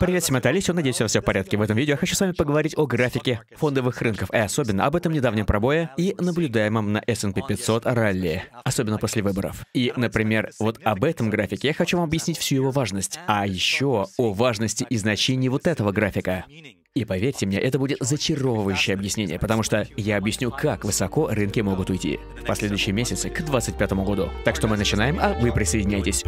Привет, всем, это Алисио. Надеюсь, у вас все в порядке. В этом видео я хочу с вами поговорить о графике фондовых рынков, и особенно об этом недавнем пробое и наблюдаемом на S&P 500 ралли, особенно после выборов. И, например, вот об этом графике я хочу вам объяснить всю его важность, а еще о важности и значении вот этого графика. И поверьте мне, это будет зачаровывающее объяснение, потому что я объясню, как высоко рынки могут уйти в последующие месяцы к 2025 году. Так что мы начинаем, а вы присоединяйтесь.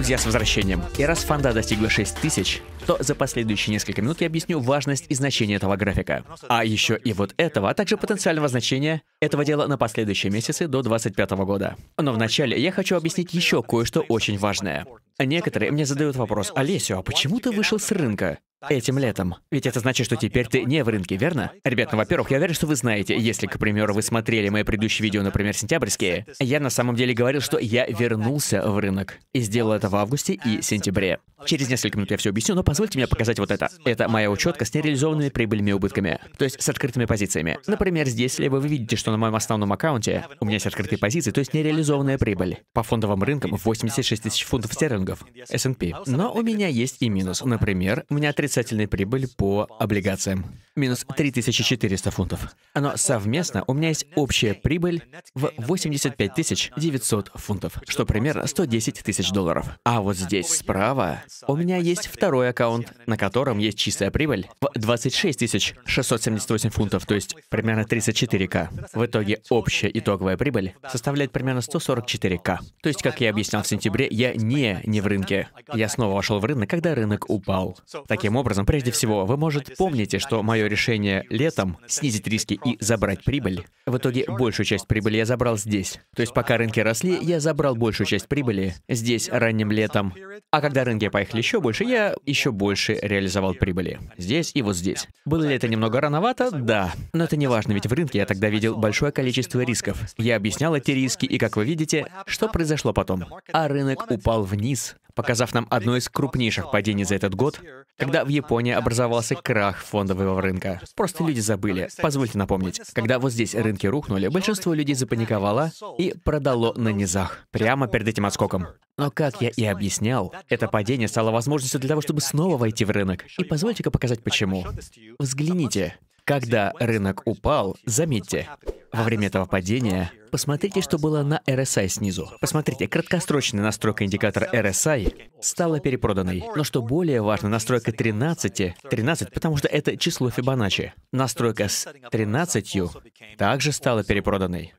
Друзья, с возвращением. И раз фонда достигла тысяч, то за последующие несколько минут я объясню важность и значение этого графика. А еще и вот этого, а также потенциального значения этого дела на последующие месяцы до 2025 года. Но вначале я хочу объяснить еще кое-что очень важное. Некоторые мне задают вопрос, «Олесю, а почему ты вышел с рынка?» этим летом. Ведь это значит, что теперь ты не в рынке, верно? Ребят, ну, во-первых, я уверен, что вы знаете, если, к примеру, вы смотрели мои предыдущие видео, например, сентябрьские, я на самом деле говорил, что я вернулся в рынок. И сделал это в августе и сентябре. Через несколько минут я все объясню, но позвольте мне показать вот это. Это моя учетка с нереализованными прибылями и убытками, то есть с открытыми позициями. Например, здесь если вы видите, что на моем основном аккаунте у меня есть открытые позиции, то есть нереализованная прибыль. По фондовым рынкам 86 тысяч фунтов стерлингов, S&P. Но у меня есть и минус. Например, у меня 30 отрицательной прибыли по облигациям минус 3400 фунтов. Но совместно у меня есть общая прибыль в 85 900 фунтов, что примерно 110 тысяч долларов. А вот здесь справа у меня есть второй аккаунт, на котором есть чистая прибыль в 26 678 фунтов, то есть примерно 34к. В итоге общая итоговая прибыль составляет примерно 144к. То есть, как я объяснял в сентябре, я не не в рынке. Я снова вошел в рынок, когда рынок упал. Таким образом, прежде всего, вы, может, помните, что мое решение летом снизить риски и забрать прибыль. В итоге большую часть прибыли я забрал здесь. То есть пока рынки росли, я забрал большую часть прибыли здесь ранним летом. А когда рынки поехали еще больше, я еще больше реализовал прибыли. Здесь и вот здесь. Было ли это немного рановато? Да. Но это не важно, ведь в рынке я тогда видел большое количество рисков. Я объяснял эти риски, и как вы видите, что произошло потом? А рынок упал вниз показав нам одно из крупнейших падений за этот год, когда в Японии образовался крах фондового рынка. Просто люди забыли. Позвольте напомнить, когда вот здесь рынки рухнули, большинство людей запаниковало и продало на низах, прямо перед этим отскоком. Но, как я и объяснял, это падение стало возможностью для того, чтобы снова войти в рынок. И позвольте-ка показать почему. Взгляните. Когда рынок упал, заметьте, во время этого падения, посмотрите, что было на RSI снизу. Посмотрите, краткосрочная настройка индикатора RSI стала перепроданной. Но что более важно, настройка 13, 13, потому что это число Фибоначчи. Настройка с 13 также стала перепроданной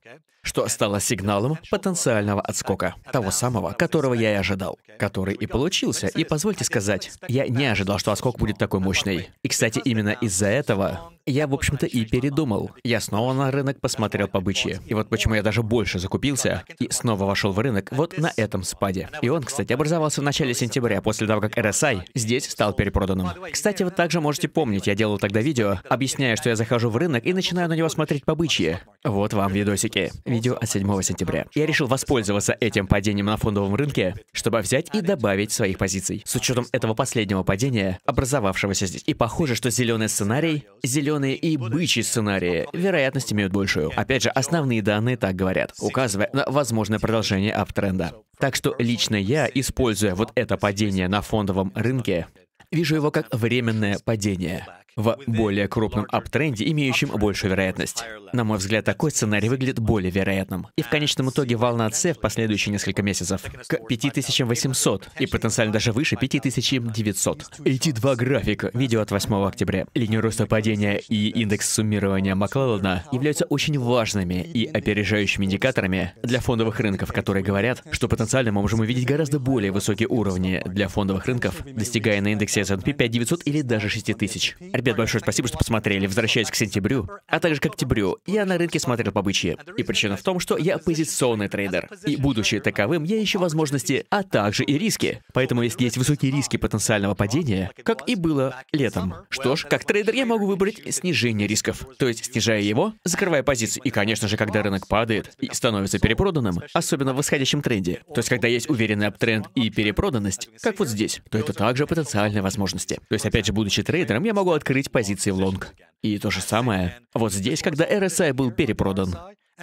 что стало сигналом потенциального отскока, того самого, которого я и ожидал, который и получился. И позвольте сказать, я не ожидал, что отскок будет такой мощный. И, кстати, именно из-за этого я, в общем-то, и передумал. Я снова на рынок посмотрел по бычьи. И вот почему я даже больше закупился и снова вошел в рынок вот на этом спаде. И он, кстати, образовался в начале сентября, после того, как RSI здесь стал перепроданным. Кстати, вы также можете помнить, я делал тогда видео, объясняя, что я захожу в рынок и начинаю на него смотреть по бычьи. Вот вам видосики. Видео от 7 сентября. Я решил воспользоваться этим падением на фондовом рынке, чтобы взять и добавить своих позиций. С учетом этого последнего падения, образовавшегося здесь. И похоже, что зеленый сценарий, зеленые и бычьи сценарии, вероятность имеют большую. Опять же, основные данные так говорят, указывая на возможное продолжение аптренда. Так что лично я, используя вот это падение на фондовом рынке, вижу его как временное падение в более крупном аптренде, имеющем большую вероятность. На мой взгляд, такой сценарий выглядит более вероятным. И в конечном итоге волна C в последующие несколько месяцев к 5800 и потенциально даже выше 5900. Эти два графика, видео от 8 октября, линию роста падения и индекс суммирования Маклеллана являются очень важными и опережающими индикаторами для фондовых рынков, которые говорят, что потенциально мы можем увидеть гораздо более высокие уровни для фондовых рынков, достигая на индексе S&P 5900 или даже 6000. Ребят, большое спасибо, что посмотрели. Возвращаясь к сентябрю, а также к октябрю, я на рынке смотрел побычье. И причина в том, что я позиционный трейдер. И будучи таковым, я ищу возможности, а также и риски. Поэтому если есть высокие риски потенциального падения, как и было летом. Что ж, как трейдер я могу выбрать снижение рисков. То есть, снижая его, закрывая позицию. И, конечно же, когда рынок падает и становится перепроданным, особенно в восходящем тренде, то есть, когда есть уверенный аптренд и перепроданность, как вот здесь, то это также потенциальные возможности. То есть, опять же, будучи трейдером, я могу открыть закрыть позиции в лонг. И то же самое вот здесь, когда RSI был перепродан.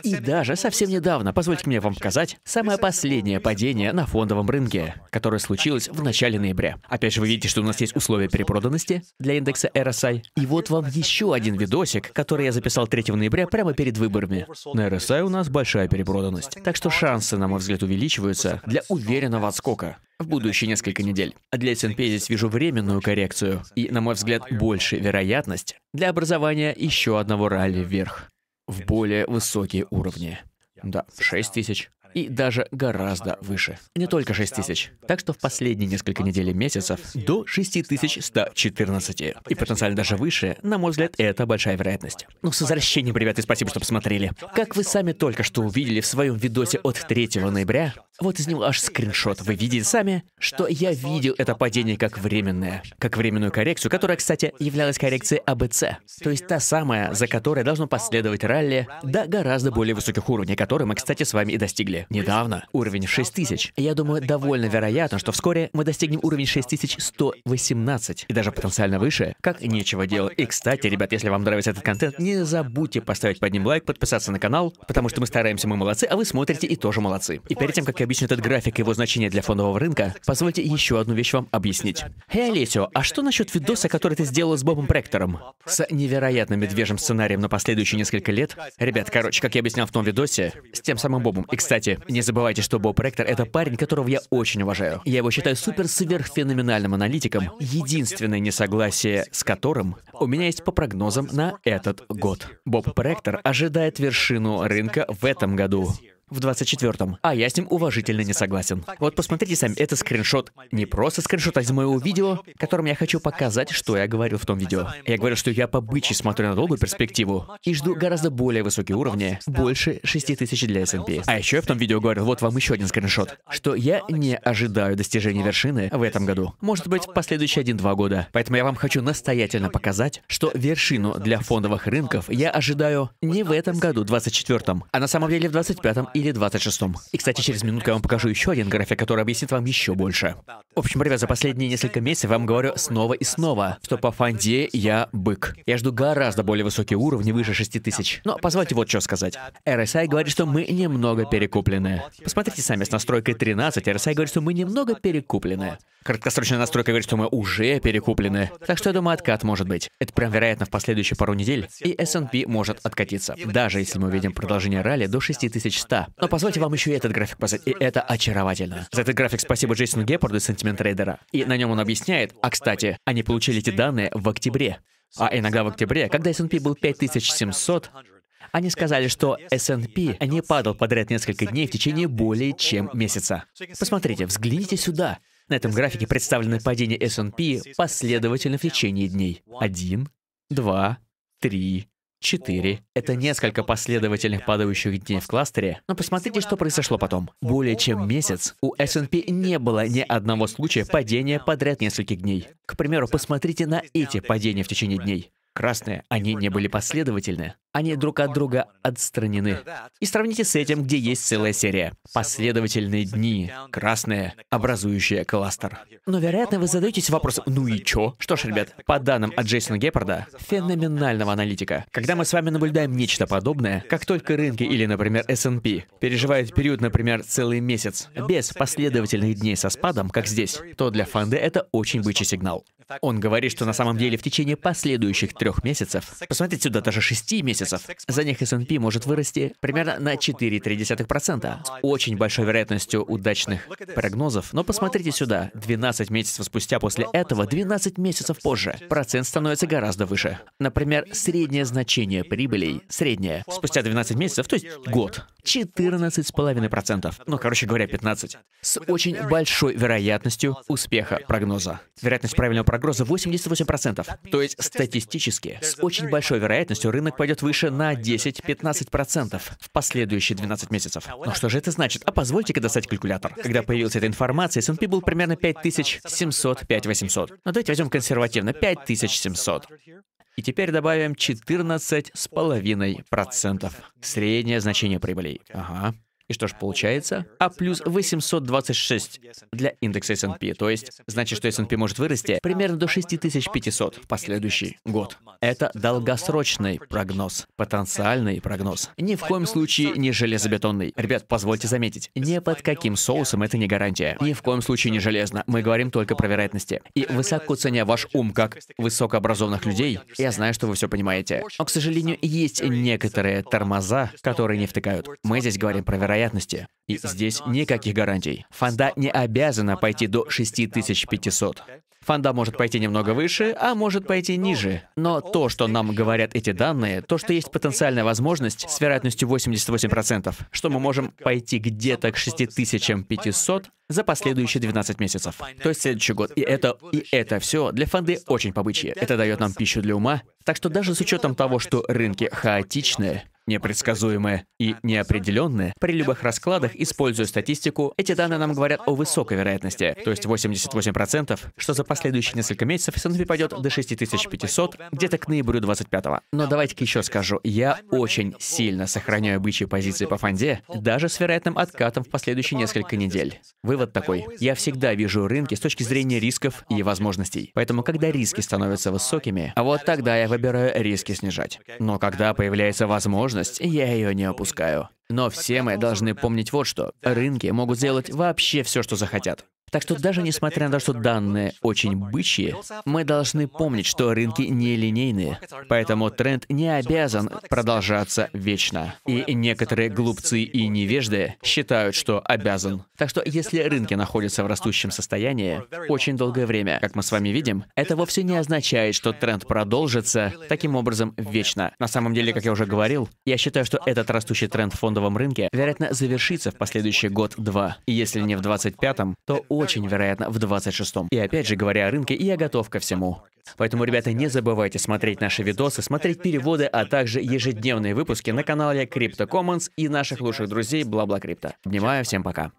И даже совсем недавно, позвольте мне вам показать, самое последнее падение на фондовом рынке, которое случилось в начале ноября. Опять же, вы видите, что у нас есть условия перепроданности для индекса RSI. И вот вам еще один видосик, который я записал 3 ноября прямо перед выборами. На RSI у нас большая перепроданность. Так что шансы, на мой взгляд, увеличиваются для уверенного отскока в будущие несколько недель. А для СНП я здесь вижу временную коррекцию и, на мой взгляд, больше вероятность для образования еще одного ралли вверх в более высокие уровни. Да, 6 тысяч. И даже гораздо выше. Не только 6 тысяч. Так что в последние несколько недель и месяцев до 6114. И потенциально даже выше, на мой взгляд, это большая вероятность. Ну, с возвращением, ребята, и спасибо, что посмотрели. Как вы сами только что увидели в своем видосе от 3 ноября, вот из него аж скриншот. Вы видите сами, что я видел это падение как временное, как временную коррекцию, которая, кстати, являлась коррекцией АБЦ, то есть та самая, за которой должно последовать ралли до гораздо более высоких уровней, которые мы, кстати, с вами и достигли. Недавно уровень 6000. Я думаю, довольно вероятно, что вскоре мы достигнем уровень 6118 и даже потенциально выше, как нечего делать. И, кстати, ребят, если вам нравится этот контент, не забудьте поставить под ним лайк, подписаться на канал, потому что мы стараемся, мы молодцы, а вы смотрите и тоже молодцы. И перед тем, как я необычен этот график и его значение для фондового рынка, позвольте еще одну вещь вам объяснить. Эй, Олесио, а что насчет видоса, который ты сделала с Бобом Пректором? С невероятным медвежьим сценарием на последующие несколько лет? Ребят, короче, как я объяснял в том видосе, с тем самым Бобом. И, кстати, не забывайте, что Боб Пректор — это парень, которого я очень уважаю. Я его считаю супер-сверхфеноменальным аналитиком, единственное несогласие с которым у меня есть по прогнозам на этот год. Боб Пректор ожидает вершину рынка в этом году в 24-м. А я с ним уважительно не согласен. Вот посмотрите сами, это скриншот. Не просто скриншот, а из моего видео, которым я хочу показать, что я говорил в том видео. Я говорил, что я по бычьи смотрю на долгую перспективу и жду гораздо более высокие уровни, больше 6000 для S&P. А еще я в том видео говорил, вот вам еще один скриншот, что я не ожидаю достижения вершины в этом году. Может быть, в последующие 1-2 года. Поэтому я вам хочу настоятельно показать, что вершину для фондовых рынков я ожидаю не в этом году, 24-м, а на самом деле в 25-м или 26-м. И, кстати, через минутку я вам покажу еще один график, который объяснит вам еще больше. В общем, ребят, за последние несколько месяцев я вам говорю снова и снова, что по фанде я бык. Я жду гораздо более высокие уровни, выше 6 тысяч. Но позвольте вот что сказать. RSI говорит, что мы немного перекуплены. Посмотрите сами, с настройкой 13 RSI говорит, что мы немного перекуплены. Краткосрочная настройка говорит, что мы уже перекуплены. Так что я думаю, откат может быть. Это прям вероятно в последующие пару недель, и S&P может откатиться. Даже если мы увидим продолжение ралли до 6100, но позвольте вам еще и этот график показать, и это очаровательно. За этот график спасибо Джейсону Геппарду из Sentiment Trader. И на нем он объясняет, а кстати, они получили эти данные в октябре. А иногда в октябре, когда S&P был 5700, они сказали, что S&P не падал подряд несколько дней в течение более чем месяца. Посмотрите, взгляните сюда. На этом графике представлены падения S&P последовательно в течение дней. Один, два, три, 4. Это несколько последовательных падающих дней в кластере, но посмотрите, что произошло потом. Более чем месяц у S&P не было ни одного случая падения подряд нескольких дней. К примеру, посмотрите на эти падения в течение дней. Красные, они не были последовательны они друг от друга отстранены. И сравните с этим, где есть целая серия. Последовательные дни, красные, образующие кластер. Но, вероятно, вы задаетесь вопросом, ну и чё? Что ж, ребят, по данным от Джейсона Геппарда, феноменального аналитика, когда мы с вами наблюдаем нечто подобное, как только рынки или, например, S&P переживают период, например, целый месяц, без последовательных дней со спадом, как здесь, то для фонда это очень бычий сигнал. Он говорит, что на самом деле в течение последующих трех месяцев, посмотрите сюда, даже шести месяцев, за них S&P может вырасти примерно на 4,3%. С очень большой вероятностью удачных прогнозов. Но посмотрите сюда, 12 месяцев спустя после этого, 12 месяцев позже, процент становится гораздо выше. Например, среднее значение прибылей, среднее, спустя 12 месяцев, то есть год, 14,5%. Ну, короче говоря, 15. С очень большой вероятностью успеха прогноза. Вероятность правильного прогноза прогноза 88%. То есть статистически, с очень большой вероятностью рынок пойдет выше на 10-15% в последующие 12 месяцев. Но что же это значит? А позвольте-ка достать калькулятор. Когда появилась эта информация, S&P был примерно 5700-5800. Но давайте возьмем консервативно 5700. И теперь добавим 14,5%. Среднее значение прибылей. Ага. И что ж получается? А плюс 826 для индекса S&P. То есть, значит, что S&P может вырасти примерно до 6500 в последующий год. Это долгосрочный прогноз, потенциальный прогноз. Ни в коем случае не железобетонный. Ребят, позвольте заметить, ни под каким соусом это не гарантия. Ни в коем случае не железно. Мы говорим только про вероятности. И высоко ценя ваш ум как высокообразованных людей, я знаю, что вы все понимаете. Но, к сожалению, есть некоторые тормоза, которые не втыкают. Мы здесь говорим про вероятность вероятности. И здесь никаких гарантий. Фонда не а, обязана пойти до 6500. Фонда может пойти немного выше, а может пойти ниже. Но то, что нам говорят эти данные, то, что есть потенциальная возможность с вероятностью 88%, что мы можем пойти где-то к 6500 за последующие 12 месяцев. То есть следующий год. И это, и это все для фонды очень побычье. Это дает нам пищу для ума. Так что даже с учетом того, что рынки хаотичные, непредсказуемые и неопределенные, при любых раскладах, используя статистику, эти данные нам говорят о высокой вероятности, то есть 88%, что за последующие несколько месяцев S&P пойдет до 6500, где-то к ноябрю 25 -го. Но давайте-ка еще скажу, я очень сильно сохраняю бычьи позиции по фонде, даже с вероятным откатом в последующие несколько недель. Вывод такой. Я всегда вижу рынки с точки зрения рисков и возможностей. Поэтому, когда риски становятся высокими, вот тогда я выбираю риски снижать. Но когда появляется возможность, возможность, я ее не опускаю. Но все мы должны помнить вот что. Рынки могут сделать вообще все, что захотят. Так что даже несмотря на то, что данные очень бычьи, мы должны помнить, что рынки нелинейные, поэтому тренд не обязан продолжаться вечно. И некоторые глупцы и невежды считают, что обязан. Так что если рынки находятся в растущем состоянии очень долгое время, как мы с вами видим, это вовсе не означает, что тренд продолжится таким образом вечно. На самом деле, как я уже говорил, я считаю, что этот растущий тренд в фондовом рынке, вероятно, завершится в последующий год-два. И если не в 25-м, то у очень вероятно в 26-м. И опять же, говоря о рынке, я готов ко всему. Поэтому, ребята, не забывайте смотреть наши видосы, смотреть переводы, а также ежедневные выпуски на канале Crypto Commons и наших лучших друзей Бла-Бла Крипто. Обнимаю, всем пока.